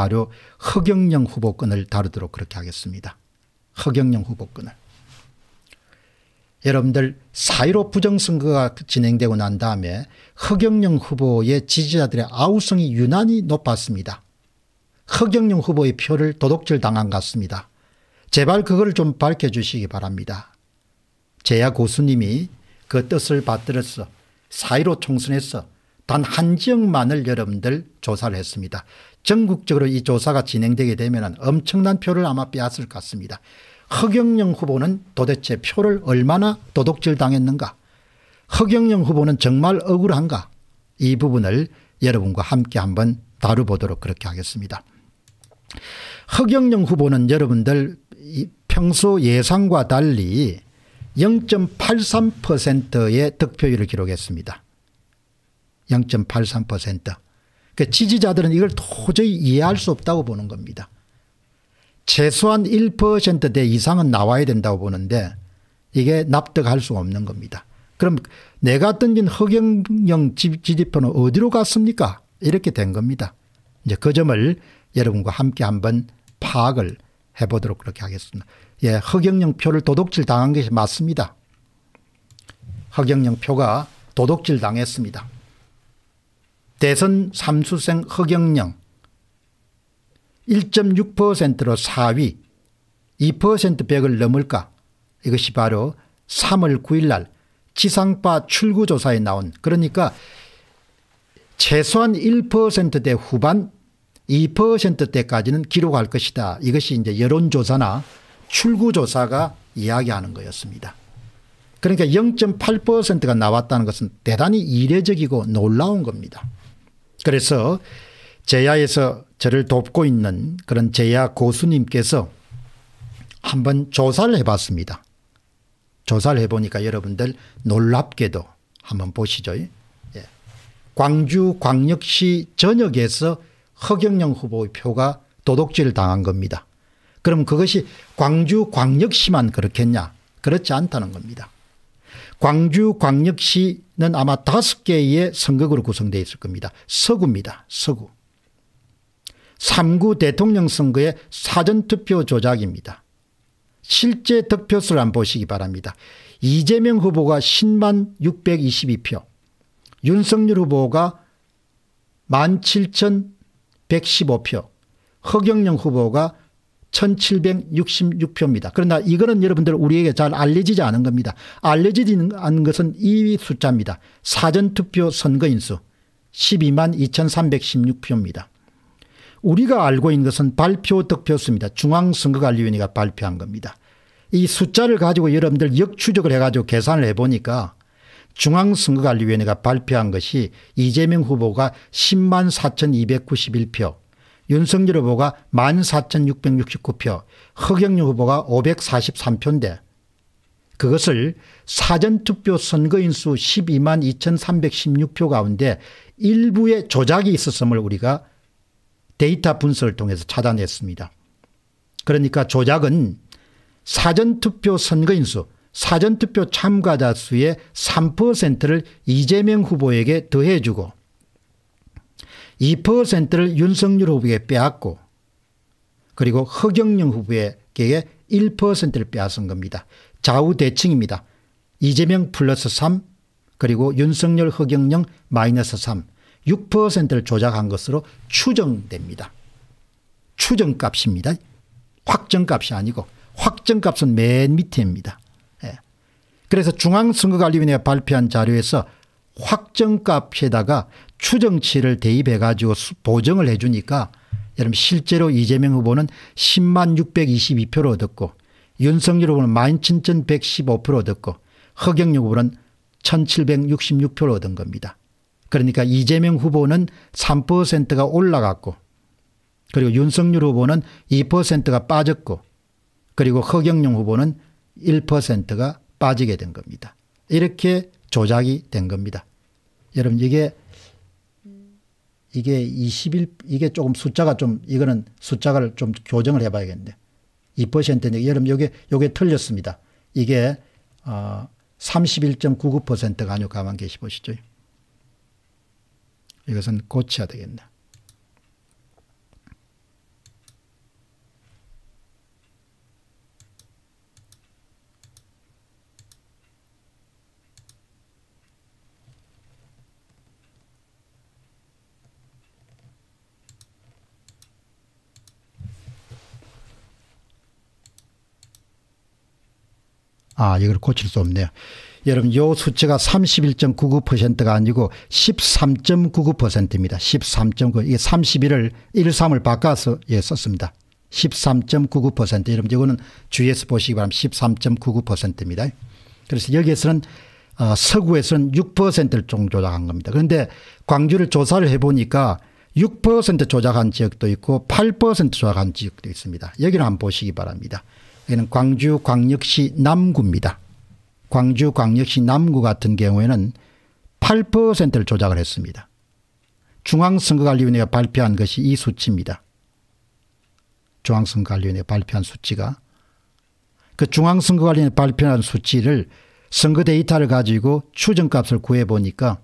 바로 허경영 후보권을 다루도록 그렇게 하겠습니다. 허경영 후보권을. 여러분들 사1로 부정선거가 진행되고 난 다음에 허경영 후보의 지지자들의 아우성이 유난히 높았습니다. 허경영 후보의 표를 도둑질 당한 것 같습니다. 제발 그걸 좀 밝혀주시기 바랍니다. 제야 고수님이 그 뜻을 받들어서 사1로 총선에서 단 한 지역만을 여러분들 조사를 했습니다. 전국적으로 이 조사가 진행되게 되면 엄청난 표를 아마 빼앗을 것 같습니다. 허경영 후보는 도대체 표를 얼마나 도둑질 당했는가 허경영 후보는 정말 억울한가 이 부분을 여러분과 함께 한번 다뤄보도록 그렇게 하겠습니다. 허경영 후보는 여러분들 평소 예상과 달리 0.83%의 득표율을 기록했습니다. 0.83%그 지지자들은 이걸 도저히 이해할 수 없다고 보는 겁니다. 최소한 1%대 이상은 나와야 된다고 보는데 이게 납득할 수 없는 겁니다. 그럼 내가 던진 허경영 지지표는 어디로 갔습니까? 이렇게 된 겁니다. 이제 그 점을 여러분과 함께 한번 파악을 해보도록 그렇게 하겠습니다. 예, 허경영 표를 도둑질 당한 것이 맞습니다. 허경영 표가 도둑질 당했습니다. 대선 삼수생 허경영 1.6%로 4위 2백을 넘을까 이것이 바로 3월 9일 날 지상파 출구조사에 나온 그러니까 최소한 1%대 후반 2%대까지는 기록할 것이다. 이것이 이제 여론조사나 출구조사가 이야기하는 거였습니다. 그러니까 0.8%가 나왔다는 것은 대단히 이례적이고 놀라운 겁니다. 그래서 제야에서 저를 돕고 있는 그런 제야 고수님께서 한번 조사를 해봤습니다. 조사를 해보니까 여러분들 놀랍게도 한번 보시죠. 예. 광주 광역시 전역에서 허경영 후보의 표가 도둑질 당한 겁니다. 그럼 그것이 광주 광역시만 그렇겠냐? 그렇지 않다는 겁니다. 광주 광역시는 아마 다섯 개의 선거구로 구성되어 있을 겁니다. 서구입니다. 서구. 3구 대통령 선거의 사전투표 조작입니다. 실제 득표수를 안 보시기 바랍니다. 이재명 후보가 10만 622표, 윤석열 후보가 17,115표, 허경영 후보가 1766표입니다. 그러나 이거는 여러분들 우리에게 잘 알려지지 않은 겁니다. 알려지지 않은 것은 이 숫자입니다. 사전투표 선거인수 12만 2316표입니다. 우리가 알고 있는 것은 발표 득표수입니다. 중앙선거관리위원회가 발표한 겁니다. 이 숫자를 가지고 여러분들 역추적을 해가지고 계산을 해보니까 중앙선거관리위원회가 발표한 것이 이재명 후보가 10만 4291표 윤석열 후보가 14,669표 허경영 후보가 543표인데 그것을 사전투표 선거인수 12만 2316표 가운데 일부의 조작이 있었음을 우리가 데이터 분석을 통해서 찾아냈습니다. 그러니까 조작은 사전투표 선거인수 사전투표 참가자 수의 3%를 이재명 후보에게 더해주고 2%를 윤석열 후보에 빼앗고 그리고 허경영 후보에게 1%를 빼앗은 겁니다. 좌우대칭입니다. 이재명 플러스 3 그리고 윤석열 허경영 마이너스 3 6%를 조작한 것으로 추정됩니다. 추정값입니다. 확정값이 아니고 확정값은 맨밑입니다 예. 그래서 중앙선거관리위원회가 발표한 자료에서 확정값에다가 추정치를 대입해 가지고 보정을 해 주니까 여러분 실제로 이재명 후보는 10만 622표를 얻었고 윤석열 후보는 17,115표를 얻었고 허경영 후보는 1766표를 얻은 겁니다. 그러니까 이재명 후보는 3%가 올라갔고 그리고 윤석열 후보는 2%가 빠졌고 그리고 허경영 후보는 1%가 빠지게 된 겁니다. 이렇게 조작이 된 겁니다. 여러분 이게 이게 21, 이게 조금 숫자가 좀, 이거는 숫자를 좀 교정을 해봐야겠는데. 2%인데, 여러분, 요게, 요게 틀렸습니다. 이게, 어, 31.99%가 아니고 가만 계시 보시죠. 이것은 고쳐야 되겠네. 아, 이걸 고칠 수 없네요. 여러분 요 수치가 31.99%가 아니고 13.99%입니다. 13.9 이게 31을 13을 바꿔서 예 썼습니다. 13.99% 여러분 이거는 주의해서 보시기 바랍니다. 13.99%입니다. 그래서 여기에서는 어, 서구에서는 6%를 좀 조작한 겁니다. 그런데 광주를 조사를 해보니까 6% 조작한 지역도 있고 8% 조작한 지역도 있습니다. 여기는 안 보시기 바랍니다. 여기는 광주광역시 남구입니다. 광주광역시 남구 같은 경우에는 8%를 조작을 했습니다. 중앙선거관리위원회가 발표한 것이 이 수치입니다. 중앙선거관리위원회 가 발표한 수치가 그 중앙선거관리위원회 발표한 수치를 선거 데이터를 가지고 추정값을 구해보니까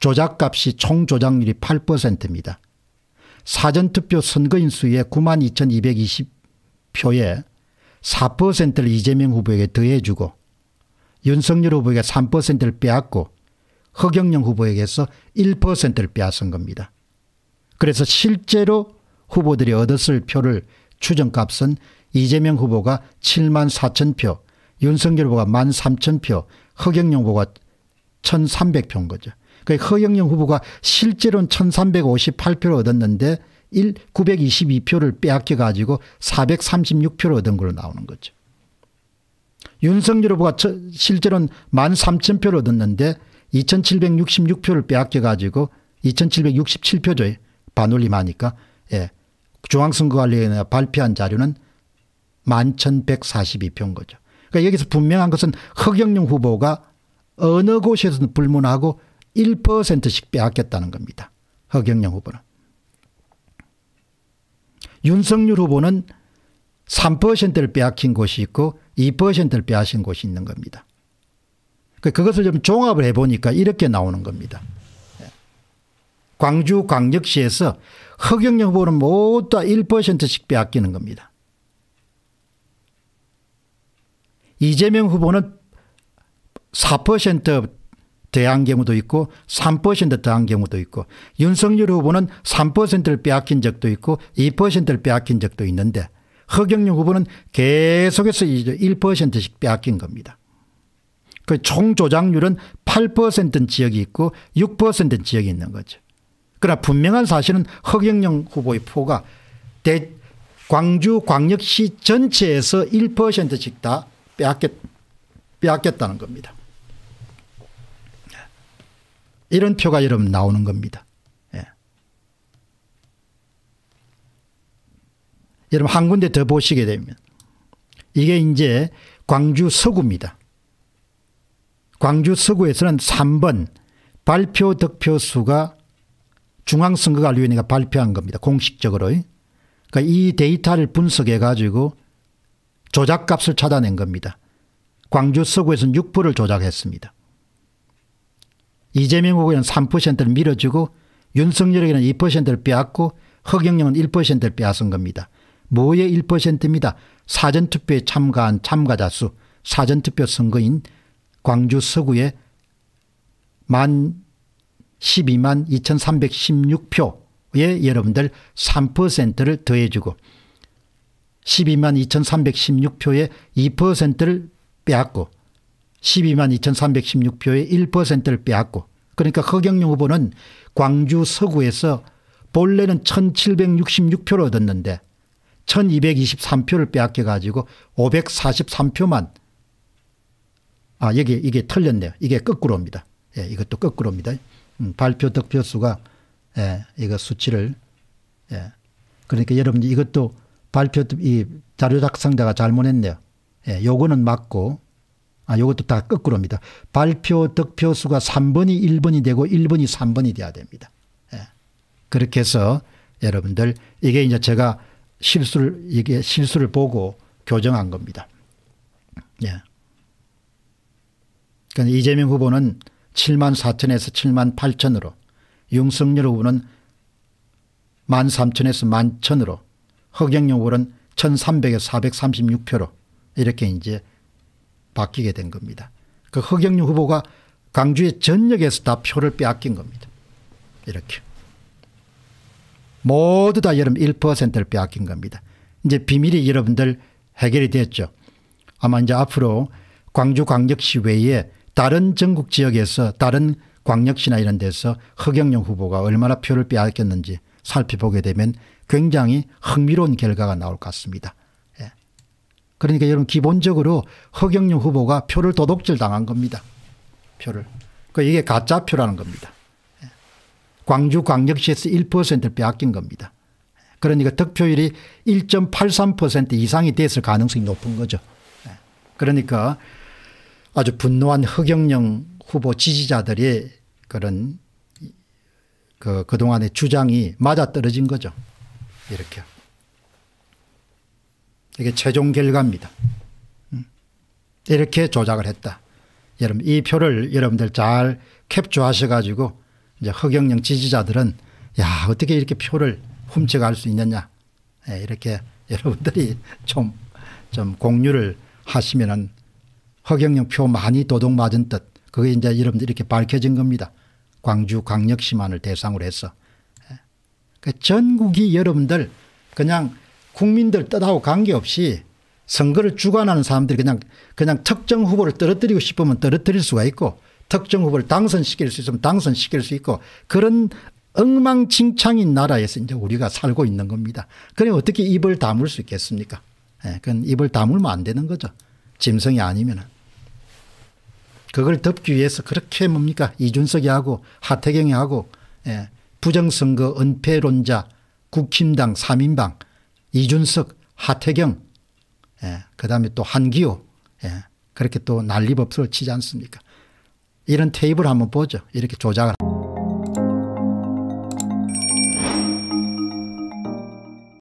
조작값이 총 조작률이 8%입니다. 사전투표 선거인 수의 92,220표에 4%를 이재명 후보에게 더해주고 윤석열 후보에게 3%를 빼앗고 허경영 후보에게서 1%를 빼앗은 겁니다. 그래서 실제로 후보들이 얻었을 표를 추정값은 이재명 후보가 7만 4천 표, 윤석열 후보가 1만 3천 표, 허경영 후보가 1,300표인 거죠. 그러니까 허경영 후보가 실제로는 1,358표를 얻었는데 1 922표를 빼앗겨 가지고 436표를 얻은 걸로 나오는 거죠. 윤석열 후보가 실제로는 1 3 0표를 얻었는데 2,766표를 빼앗겨 가지고 2,767표죠. 반올림하니까 예. 중앙선거관리위원회 발표한 자료는 11,142표인 거죠. 그러니까 여기서 분명한 것은 허경영 후보가 어느 곳에서든 불문하고 1%씩 빼앗겼다는 겁니다. 허경영 후보는. 윤석열 후보는 3%를 빼앗긴 곳이 있고 2%를 빼앗긴 곳이 있는 겁니다. 그, 그것을 좀 종합을 해보니까 이렇게 나오는 겁니다. 예. 광주 광역시에서 허경영 후보는 모두 다 1%씩 빼앗기는 겁니다. 이재명 후보는 4% 대한 경우도 있고 3% 더한 경우도 있고 윤석열 후보는 3%를 빼앗긴 적도 있고 2%를 빼앗긴 적도 있는데 허경영 후보는 계속해서 1%씩 빼앗긴 겁니다. 그총조작률은 8%는 지역이 있고 6%는 지역이 있는 거죠. 그러나 분명한 사실은 허경영 후보의 포가 대, 광주 광역시 전체에서 1%씩 다 빼앗겼, 빼앗겼다는 겁니다. 이런 표가 여러분 나오는 겁니다. 예. 여러분 한 군데 더 보시게 되면 이게 이제 광주 서구입니다. 광주 서구에서는 3번 발표 득표수가 중앙선거관리위원회가 발표한 겁니다. 공식적으로. 그러니까 이 데이터를 분석해 가지고 조작값을 찾아낸 겁니다. 광주 서구에서는 6%를 조작했습니다. 이재명 후보는 3%를 밀어주고 윤석열에게는 2%를 빼앗고 허경영은 1%를 빼앗은 겁니다. 뭐의 1%입니다. 사전투표에 참가한 참가자 수 사전투표 선거인 광주 서구의 만 12만 2316표에 여러분들 3%를 더해주고 12만 2316표에 2%를 빼앗고 12만 2,316표의 1%를 빼앗고 그러니까 허경영 후보는 광주 서구에서 본래는 1,766표를 얻었는데 1,223표를 빼앗겨 가지고 543표만 아 여기 이게 틀렸네요. 이게 거꾸로입니다. 예, 이것도 거꾸로입니다. 음, 발표 득표수가 예, 이거 수치를 예. 그러니까 여러분 이것도 발표 이 자료 작성자가 잘못했네요. 예, 요거는 맞고 아, 요것도 다 거꾸로입니다. 발표 득표수가 3번이 1번이 되고 1번이 3번이 돼야 됩니다. 예. 그렇게 해서 여러분들 이게 이제 제가 실수를 이게 실수를 보고 교정한 겁니다. 예. 그러니까 이재명 후보는 7만 4천에서 7만 8천으로 윤석열 후보는 1만 3천에서 1만 천으로 허경영 후보는 1300에서 436표로 이렇게 이제 바뀌게 된 겁니다. 그 허경영 후보가 광주의 전역에서 다 표를 빼앗긴 겁니다. 이렇게. 모두 다 여러분 1%를 빼앗긴 겁니다. 이제 비밀이 여러분들 해결이 됐죠. 아마 이제 앞으로 광주광역시 외에 다른 전국 지역에서 다른 광역시나 이런 데서 허경영 후보가 얼마나 표를 빼앗겼는지 살펴보게 되면 굉장히 흥미로운 결과가 나올 것 같습니다. 그러니까 여러분 기본적으로 허경영 후보가 표를 도둑질 당한 겁니다. 표를. 그 이게 가짜 표라는 겁니다. 예. 광주광역시에서 1%를 빼앗긴 겁니다. 예. 그러니까 득표율이 1.83% 이상이 됐을 가능성이 높은 거죠. 예. 그러니까 아주 분노한 허경영 후보 지지자들의 그런 그 그동안의 주장이 맞아떨어진 거죠. 이렇게. 이게 최종 결과입니다. 음. 이렇게 조작을 했다. 여러분 이 표를 여러분들 잘 캡처하셔 가지고 이제 허경영 지지자들은 야 어떻게 이렇게 표를 훔쳐갈 수 있느냐 예, 이렇게 여러분들이 좀, 좀 공유를 하시면은 허경영 표 많이 도둑 맞은 듯 그게 이제 여러분들 이렇게 밝혀진 겁니다. 광주 광역시만을 대상으로 해서 그 전국이 여러분들 그냥 국민들 뜻하고 관계없이 선거를 주관하는 사람들이 그냥 그냥 특정 후보를 떨어뜨리고 싶으면 떨어뜨릴 수가 있고 특정 후보를 당선시킬 수 있으면 당선시킬 수 있고 그런 엉망진창인 나라에서 이제 우리가 살고 있는 겁니다. 그럼 어떻게 입을 다물 수 있겠습니까? 예, 그건 입을 다물면 안 되는 거죠. 짐승이 아니면은. 그걸 덮기 위해서 그렇게 뭡니까? 이준석이 하고 하태경이 하고 예, 부정선거 은폐론자 국힘당 3인방 이준석, 하태경, 예, 그 다음에 또 한기호, 예, 그렇게 또 난리법석을 치지 않습니까? 이런 테이블 한번 보죠. 이렇게 조작을.